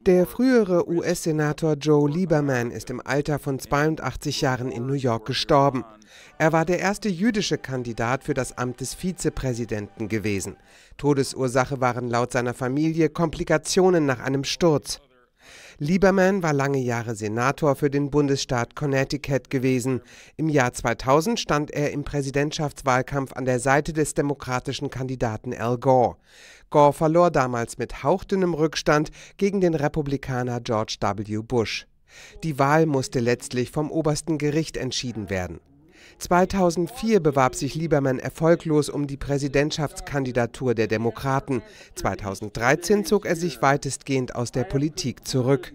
Der frühere US-Senator Joe Lieberman ist im Alter von 82 Jahren in New York gestorben. Er war der erste jüdische Kandidat für das Amt des Vizepräsidenten gewesen. Todesursache waren laut seiner Familie Komplikationen nach einem Sturz. Lieberman war lange Jahre Senator für den Bundesstaat Connecticut gewesen. Im Jahr 2000 stand er im Präsidentschaftswahlkampf an der Seite des demokratischen Kandidaten Al Gore. Gore verlor damals mit hauchdünnem Rückstand gegen den Republikaner George W. Bush. Die Wahl musste letztlich vom obersten Gericht entschieden werden. 2004 bewarb sich Lieberman erfolglos um die Präsidentschaftskandidatur der Demokraten. 2013 zog er sich weitestgehend aus der Politik zurück.